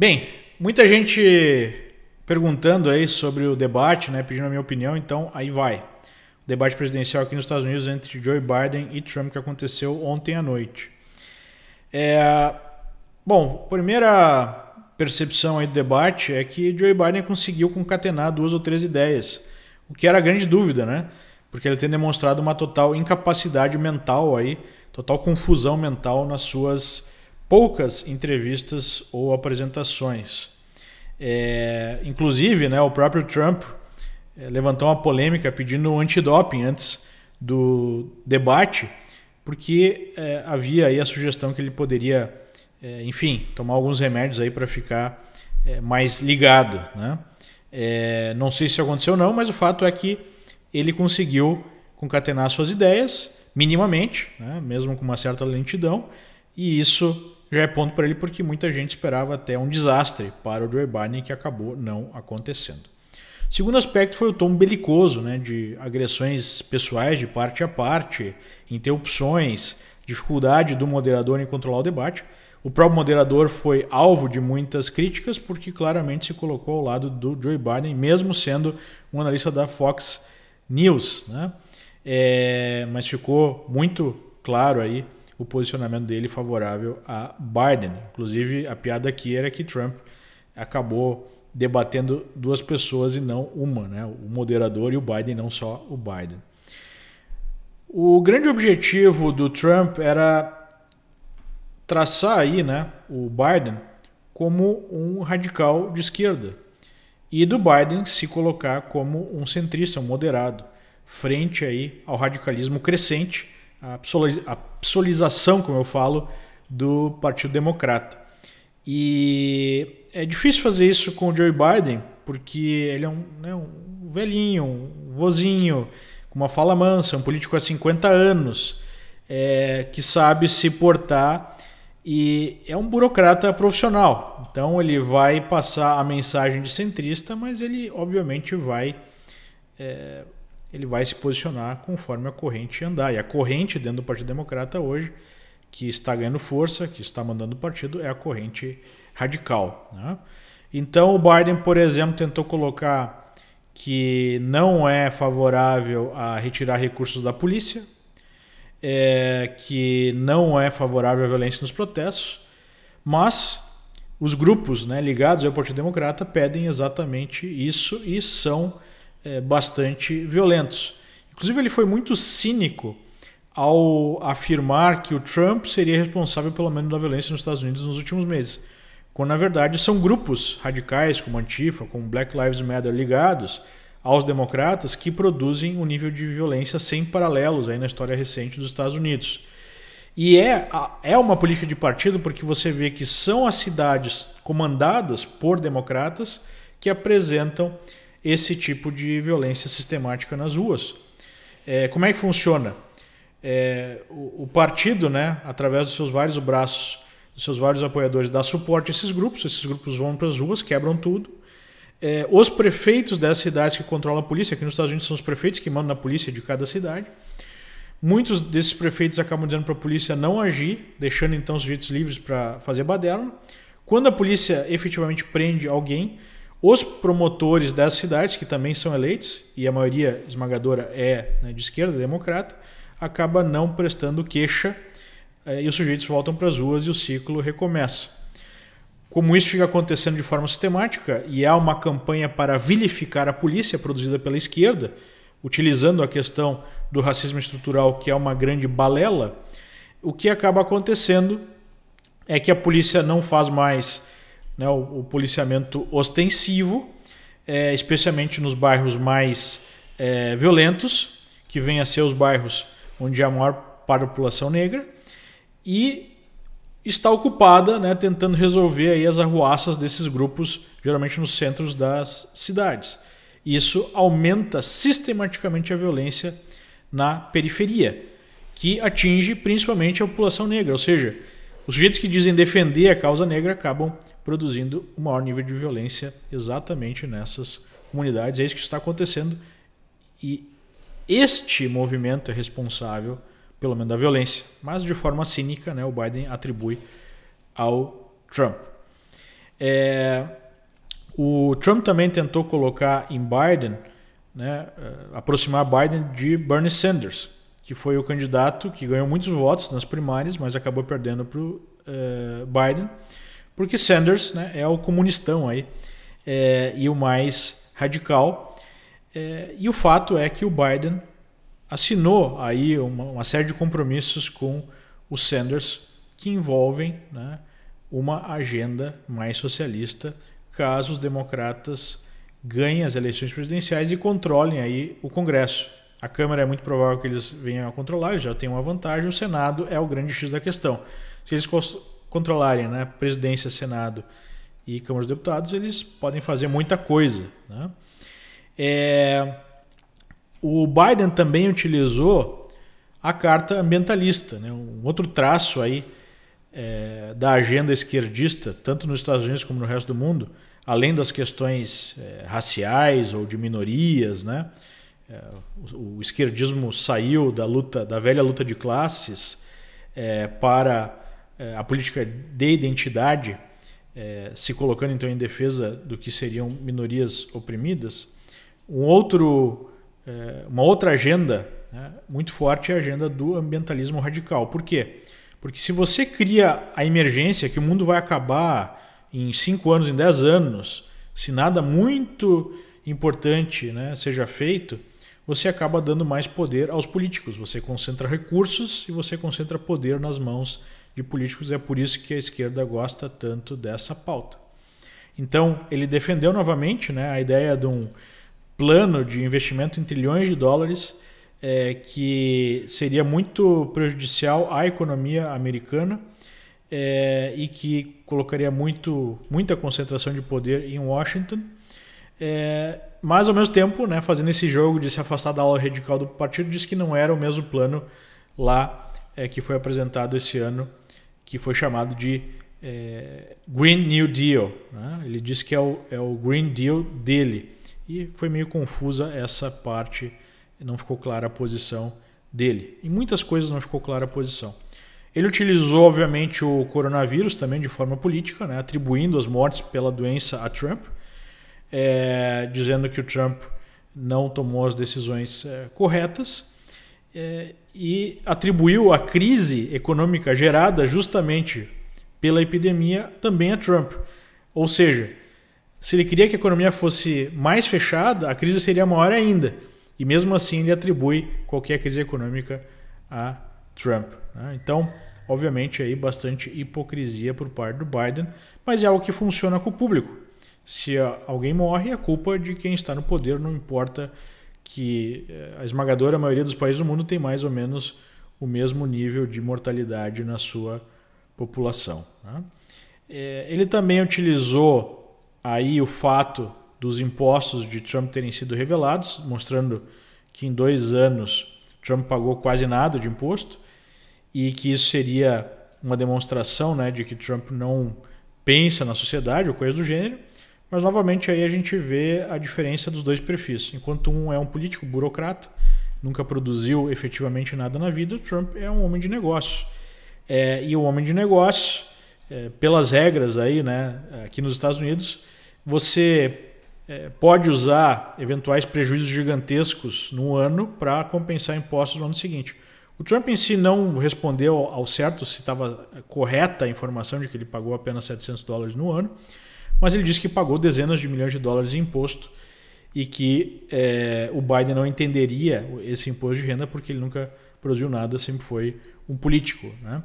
Bem, muita gente perguntando aí sobre o debate, né, pedindo a minha opinião, então aí vai. O debate presidencial aqui nos Estados Unidos entre Joe Biden e Trump que aconteceu ontem à noite. É... Bom, primeira percepção aí do debate é que Joe Biden conseguiu concatenar duas ou três ideias, o que era grande dúvida, né? Porque ele tem demonstrado uma total incapacidade mental aí, total confusão mental nas suas poucas entrevistas ou apresentações. É, inclusive, né, o próprio Trump é, levantou uma polêmica pedindo um antidoping antes do debate, porque é, havia aí a sugestão que ele poderia, é, enfim, tomar alguns remédios aí para ficar é, mais ligado. Né? É, não sei se aconteceu ou não, mas o fato é que ele conseguiu concatenar suas ideias minimamente, né, mesmo com uma certa lentidão, e isso já é ponto para ele porque muita gente esperava até um desastre para o Joe Biden que acabou não acontecendo. Segundo aspecto foi o tom belicoso, né, de agressões pessoais de parte a parte, interrupções, dificuldade do moderador em controlar o debate. O próprio moderador foi alvo de muitas críticas porque claramente se colocou ao lado do Joe Biden, mesmo sendo um analista da Fox News. Né? É, mas ficou muito claro aí o posicionamento dele favorável a Biden. Inclusive, a piada aqui era que Trump acabou debatendo duas pessoas e não uma, né? o moderador e o Biden, não só o Biden. O grande objetivo do Trump era traçar aí né, o Biden como um radical de esquerda e do Biden se colocar como um centrista, um moderado, frente aí ao radicalismo crescente a, a psolização, como eu falo, do Partido Democrata. E é difícil fazer isso com o Joe Biden, porque ele é um, né, um velhinho, um vozinho, com uma fala mansa, um político há 50 anos, é, que sabe se portar e é um burocrata profissional. Então ele vai passar a mensagem de centrista, mas ele obviamente vai é, ele vai se posicionar conforme a corrente andar. E a corrente dentro do Partido Democrata hoje, que está ganhando força, que está mandando o partido, é a corrente radical. Né? Então o Biden, por exemplo, tentou colocar que não é favorável a retirar recursos da polícia, é, que não é favorável à violência nos protestos, mas os grupos né, ligados ao Partido Democrata pedem exatamente isso e são é, bastante violentos. Inclusive, ele foi muito cínico ao afirmar que o Trump seria responsável pelo aumento da violência nos Estados Unidos nos últimos meses, quando na verdade são grupos radicais como Antifa, como Black Lives Matter ligados aos democratas que produzem um nível de violência sem paralelos aí na história recente dos Estados Unidos. E é, é uma política de partido porque você vê que são as cidades comandadas por democratas que apresentam esse tipo de violência sistemática nas ruas. É, como é que funciona? É, o, o, partido, né, através dos seus vários braços, dos seus vários apoiadores, dá suporte a esses grupos, esses grupos vão para as ruas, quebram tudo. É, os prefeitos das cidades que controlam a polícia, aqui nos Estados Unidos são os prefeitos que mandam na polícia de cada cidade. Muitos desses prefeitos acabam dizendo para a polícia não agir, deixando então os direitos livres para fazer baderna. Quando a polícia efetivamente prende alguém, os promotores das cidades, que também são eleitos, e a maioria esmagadora é né, de esquerda, democrata, acaba não prestando queixa eh, e os sujeitos voltam para as ruas e o ciclo recomeça. Como isso fica acontecendo de forma sistemática e há uma campanha para vilificar a polícia produzida pela esquerda, utilizando a questão do racismo estrutural, que é uma grande balela, o que acaba acontecendo é que a polícia não faz mais né, o, o, policiamento ostensivo, é, especialmente nos bairros mais é, violentos, que vêm a ser os bairros onde há maior parte da população negra, e está ocupada né, tentando resolver aí as arruaças desses grupos, geralmente nos centros das cidades. Isso aumenta sistematicamente a violência na periferia, que atinge principalmente a população negra, ou seja, os sujeitos que dizem defender a causa negra acabam produzindo o maior nível de violência exatamente nessas comunidades. É isso que está acontecendo e este movimento é responsável pelo menos da violência, mas de forma cínica, né, o Biden atribui ao Trump. É, o Trump também tentou colocar em Biden, né, eh, aproximar Biden de Bernie Sanders, que foi o candidato que ganhou muitos votos nas primárias, mas acabou perdendo para o uh, eh, Biden porque Sanders né, é o comunistão aí é, e o mais radical. É, e o fato é que o Biden assinou aí uma, uma série de compromissos com o Sanders que envolvem né, uma agenda mais socialista caso os democratas ganhem as eleições presidenciais e controlem aí o Congresso. A Câmara é muito provável que eles venham a controlar, já tem uma vantagem. O Senado é o grande X da questão. Se eles controlarem, né? Presidência, Senado e Câmara dos Deputados, eles podem fazer muita coisa. Né? É, o Biden também utilizou a carta ambientalista, né? um outro traço aí é, da agenda esquerdista, tanto nos Estados Unidos como no resto do mundo, além das questões é, raciais ou de minorias, né? É, o, o, esquerdismo saiu da luta, da velha luta de classes é, para é, a política de identidade, é, se colocando então em defesa do que seriam minorias oprimidas, um outro, é, uma outra agenda né, muito forte é a agenda do ambientalismo radical. Por quê? Porque se você cria a emergência que o mundo vai acabar em 5 anos, em 10 anos, se nada muito importante né, seja feito, você acaba dando mais poder aos políticos. Você concentra recursos e você concentra poder nas mãos de políticos. É por isso que a esquerda gosta tanto dessa pauta. Então, ele defendeu novamente né, a ideia de um plano de investimento em trilhões de dólares é, que seria muito prejudicial à economia americana é, e que colocaria muito, muita concentração de poder em Washington. É, mas ao mesmo tempo, né, fazendo esse jogo de se afastar da aula radical do partido, diz que não era o mesmo plano lá é, que foi apresentado esse ano que foi chamado de é, Green New Deal. Né? Ele disse que é o, é o Green Deal dele. E foi meio confusa essa parte, não ficou clara a posição dele. Em muitas coisas não ficou clara a posição. Ele utilizou, obviamente, o coronavírus também de forma política, né? atribuindo as mortes pela doença a Trump, é, dizendo que o Trump não tomou as decisões é, corretas é, e atribuiu a crise econômica gerada justamente pela epidemia também a Trump. Ou seja, se ele queria que a economia fosse mais fechada, a crise seria maior ainda. E mesmo assim ele atribui qualquer crise econômica a Trump. Né? Então, obviamente, aí bastante hipocrisia por parte do Biden, mas é algo que funciona com o público. Se alguém morre, é culpa de quem está no poder, não importa que eh, a esmagadora maioria dos países do mundo tem mais ou menos o mesmo nível de mortalidade na sua população. Né? Eh, ele também utilizou aí o fato dos impostos de Trump terem sido revelados, mostrando que em dois anos Trump pagou quase nada de imposto e que isso seria uma demonstração né, de que Trump não pensa na sociedade ou coisa do gênero. Mas novamente aí a gente vê a diferença dos dois perfis. Enquanto um é um político burocrata, nunca produziu efetivamente nada na vida, o Trump é um homem de negócio. É, e o homem de negócio, é, pelas regras aí, né, aqui nos Estados Unidos, você é, pode usar eventuais prejuízos gigantescos no ano para compensar impostos no ano seguinte. O Trump em si não respondeu ao certo se estava correta a informação de que ele pagou apenas 700 dólares no ano mas ele disse que pagou dezenas de milhões de dólares em imposto e que é, o Biden não entenderia esse imposto de renda porque ele nunca produziu nada, sempre foi um político. Né?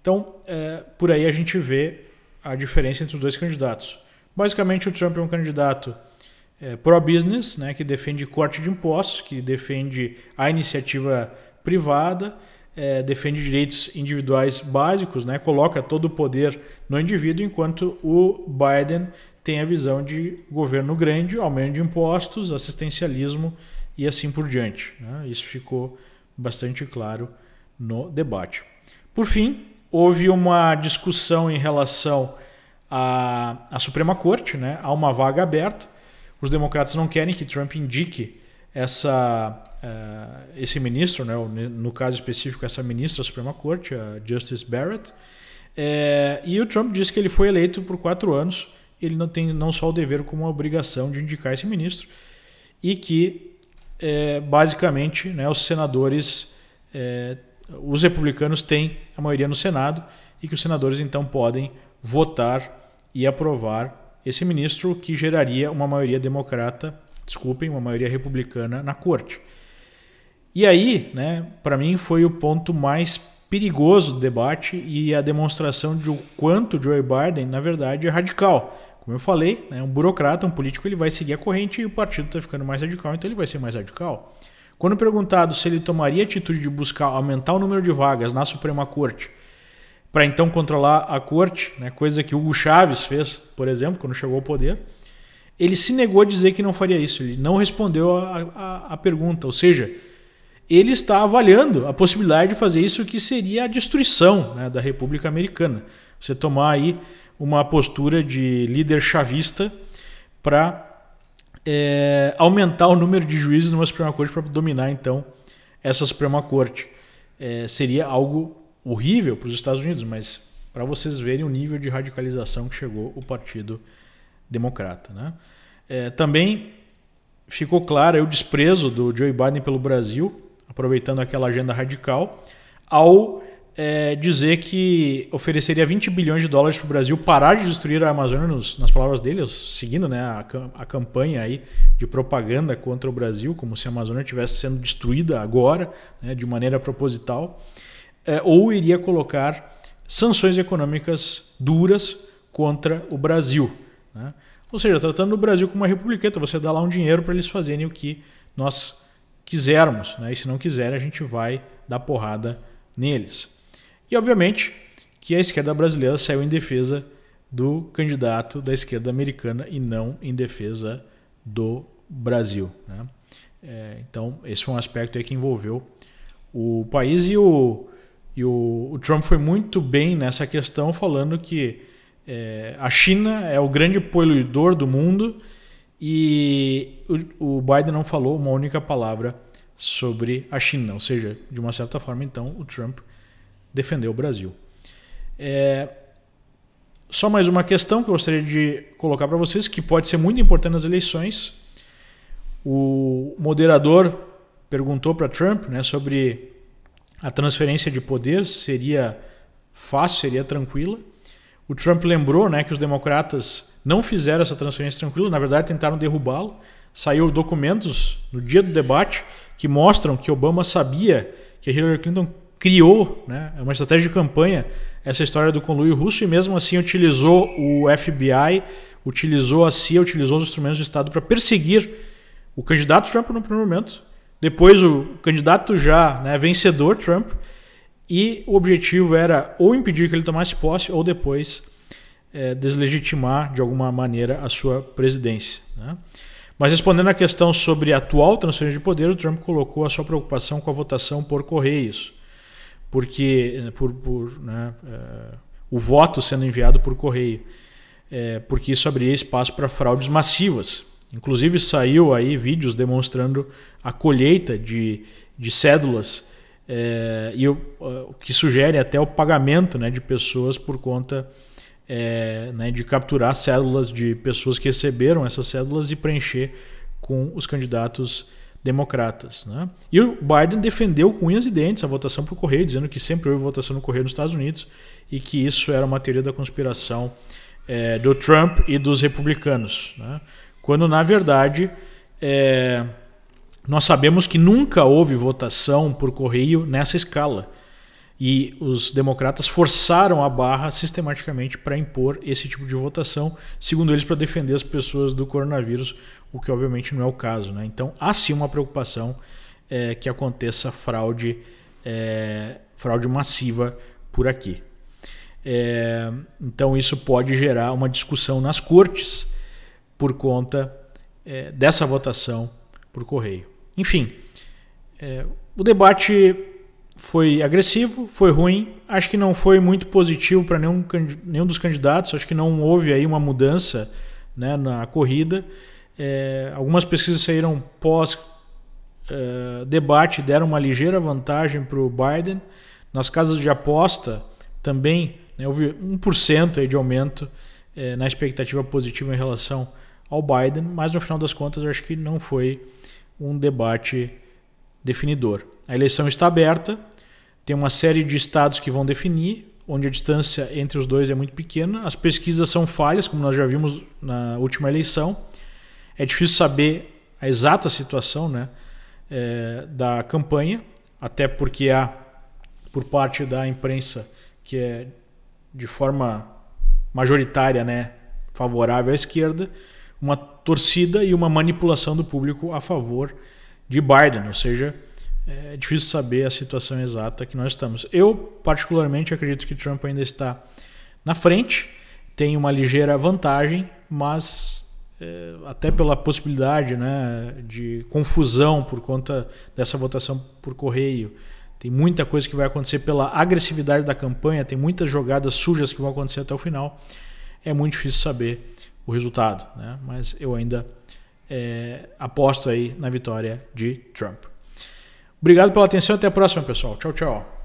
Então, é, por aí a gente vê a diferença entre os dois candidatos. Basicamente, o Trump é um candidato é, pro-business, né, que defende corte de impostos, que defende a iniciativa privada, é, defende direitos individuais básicos, né? coloca todo o poder no indivíduo, enquanto o Biden tem a visão de governo grande, aumento de impostos, assistencialismo e assim por diante. Né? Isso ficou bastante claro no debate. Por fim, houve uma discussão em relação à, à Suprema Corte, né? há uma vaga aberta. Os democratas não querem que Trump indique essa, uh, esse ministro, né, no caso específico, essa ministra da Suprema Corte, a Justice Barrett. É, e o Trump disse que ele foi eleito por quatro anos, ele não tem não só o dever como a obrigação de indicar esse ministro, e que, é, basicamente, né, os senadores, é, os republicanos têm a maioria no Senado, e que os senadores então podem votar e aprovar esse ministro, que geraria uma maioria democrata desculpem, uma maioria republicana na corte. E aí, né, para mim foi o ponto mais perigoso do debate e a demonstração de o quanto Joe Biden, na verdade, é radical. Como eu falei, né, um burocrata, um político, ele vai seguir a corrente e o partido está ficando mais radical, então ele vai ser mais radical. Quando perguntado se ele tomaria a atitude de buscar aumentar o número de vagas na Suprema Corte para então controlar a corte, né, coisa que Hugo Chaves fez, por exemplo, quando chegou ao poder, ele se negou a dizer que não faria isso, ele não respondeu à pergunta, ou seja, ele está avaliando a possibilidade de fazer isso que seria a destruição né, da República Americana. Você tomar aí uma postura de líder chavista para é, aumentar o número de juízes numa Suprema Corte para dominar então essa Suprema Corte. É, seria algo horrível para os Estados Unidos, mas para vocês verem o nível de radicalização que chegou o Partido democrata. Né? É, também ficou claro o desprezo do Joe Biden pelo Brasil, aproveitando aquela agenda radical, ao é, dizer que ofereceria 20 bilhões de dólares para o Brasil parar de destruir a Amazônia, nos, nas palavras dele, seguindo né, a, a, campanha aí de propaganda contra o Brasil, como se a Amazônia estivesse sendo destruída agora, né, de maneira proposital, é, ou iria colocar sanções econômicas duras contra o Brasil. Né? Ou seja, tratando tá o Brasil como uma republiqueta, você dá lá um dinheiro para eles fazerem o que nós quisermos. Né? E se não quiserem, a gente vai dar porrada neles. E, obviamente, que a esquerda brasileira saiu em defesa do candidato da esquerda americana e não em defesa do Brasil. Né? É, então, esse foi um aspecto aí que envolveu o país e o, e o, o Trump foi muito bem nessa questão, falando que é, a China é o grande poluidor do mundo e o, o Biden não falou uma única palavra sobre a China. Ou seja, de uma certa forma, então, o Trump defendeu o Brasil. É, só mais uma questão que eu gostaria de colocar para vocês, que pode ser muito importante nas eleições. O moderador perguntou para Trump né, sobre a transferência de poder, seria fácil, seria tranquila. O Trump lembrou né, que os democratas não fizeram essa transferência tranquila, na verdade tentaram derrubá-lo. Saiu documentos no dia do debate que mostram que Obama sabia que Hillary Clinton criou né, uma estratégia de campanha essa história do conluio russo e mesmo assim utilizou o FBI, utilizou a CIA, utilizou os instrumentos do Estado para perseguir o candidato Trump no primeiro momento, depois o candidato já né, vencedor Trump e o objetivo era ou impedir que ele tomasse posse ou depois é, deslegitimar de alguma maneira a sua presidência. Né? Mas respondendo à questão sobre a atual transferência de poder, o Trump colocou a sua preocupação com a votação por correios, porque eh, por, por né, é, o voto sendo enviado por correio, é, porque isso abriria espaço para fraudes massivas. Inclusive saiu aí vídeos demonstrando a colheita de, de cédulas é, e o, o, que sugere é até o pagamento né, de pessoas por conta é, né, de capturar cédulas de pessoas que receberam essas cédulas e preencher com os candidatos democratas. Né? E o Biden defendeu com unhas e dentes a votação por correio, dizendo que sempre houve votação no correio nos Estados Unidos e que isso era uma teoria da conspiração é, do Trump e dos republicanos. Né? Quando, na verdade, é, nós sabemos que nunca houve votação por correio nessa escala. E os democratas forçaram a barra sistematicamente para impor esse tipo de votação, segundo eles, para defender as pessoas do coronavírus, o que obviamente não é o caso. Né? Então há sim uma preocupação é, que aconteça fraude, é, fraude massiva por aqui. É, então isso pode gerar uma discussão nas cortes por conta é, dessa votação por correio. Enfim, é, o debate foi agressivo, foi ruim, acho que não foi muito positivo para nenhum, nenhum dos candidatos, acho que não houve aí uma mudança né, na corrida. É, algumas pesquisas saíram pós é, debate, deram uma ligeira vantagem para o Biden. Nas casas de aposta também né, houve 1% aí de aumento é, na expectativa positiva em relação ao Biden, mas no final das contas acho que não foi um debate definidor. A eleição está aberta, tem uma série de estados que vão definir, onde a distância entre os dois é muito pequena. As pesquisas são falhas, como nós já vimos na última eleição. É difícil saber a exata situação né, é, da campanha, até porque há, por parte da imprensa, que é de forma majoritária né, favorável à esquerda, uma torcida e uma manipulação do público a favor de Biden, ou seja, é difícil saber a situação exata que nós estamos. Eu, particularmente, acredito que Trump ainda está na frente, tem uma ligeira vantagem, mas é, até pela possibilidade né, de confusão por conta dessa votação por correio. Tem muita coisa que vai acontecer pela agressividade da campanha, tem muitas jogadas sujas que vão acontecer até o final. É muito difícil saber o resultado, né? mas eu ainda é, aposto aí na vitória de Trump. Obrigado pela atenção, até a próxima, pessoal. Tchau, tchau.